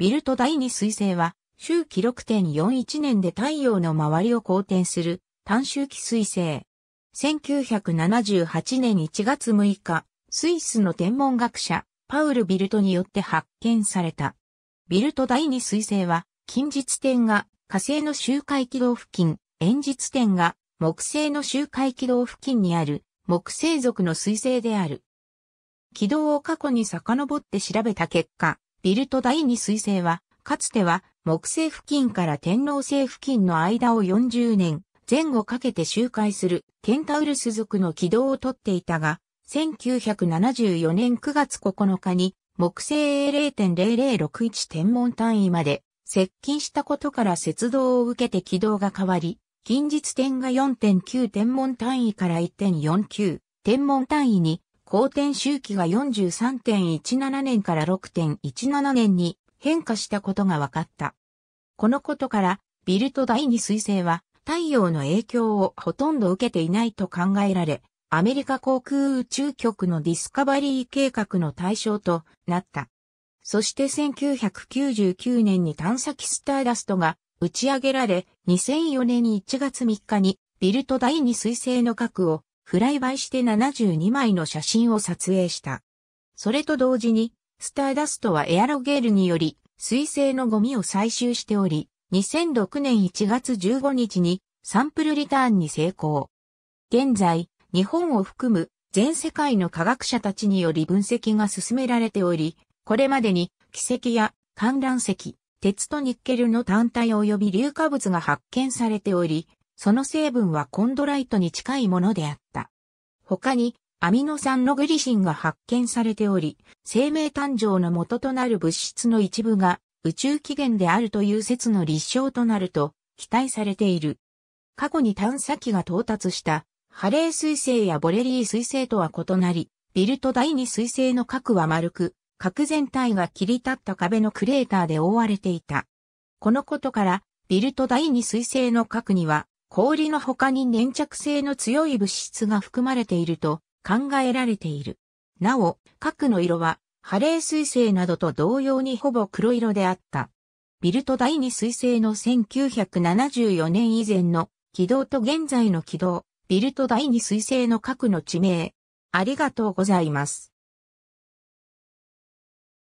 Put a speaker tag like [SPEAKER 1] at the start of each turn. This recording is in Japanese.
[SPEAKER 1] ビルト第二彗星は、周期6.41年で太陽の周りを公転する単周期彗星。1978年1月6日、スイスの天文学者、パウル・ビルトによって発見された。ビルト第二彗星は、近日点が火星の周回軌道付近、遠日点が木星の周回軌道付近にある木星族の彗星である。軌道を過去に遡って調べた結果、ビルト第二彗星は、かつては木星付近から天王星付近の間を40年前後かけて周回するケンタウルス族の軌道をとっていたが、1974年9月9日に木星0.0061天文単位まで接近したことから雪道を受けて軌道が変わり、近日点が4.9天文単位から1.49天文単位に公転周期が43.17年から6.17年に変化したことが分かった。このことから、ビルト第二彗星は太陽の影響をほとんど受けていないと考えられ、アメリカ航空宇宙局のディスカバリー計画の対象となった。そして1999年に探査機スターダストが打ち上げられ、2004年に1月3日にビルト第二彗星の核をフライバイして72枚の写真を撮影した。それと同時に、スターダストはエアロゲールにより、水星のゴミを採集しており、2006年1月15日にサンプルリターンに成功。現在、日本を含む全世界の科学者たちにより分析が進められており、これまでに奇跡や観覧石、鉄とニッケルの単体及び硫化物が発見されており、その成分はコンドライトに近いものであった。他に、アミノ酸のグリシンが発見されており、生命誕生の元となる物質の一部が宇宙起源であるという説の立証となると期待されている。過去に探査機が到達したハレー彗星やボレリー彗星とは異なり、ビルト第二彗星の核は丸く、核全体が切り立った壁のクレーターで覆われていた。このことから、ビルト第二彗星の核には氷の他に粘着性の強い物質が含まれていると考えられている。なお、核の色は、ハレー彗星などと同様にほぼ黒色であった。ビルト第二彗星の1974年以前の軌道と現在の軌道、ビルト第二彗星の核の地名。ありがとうございます。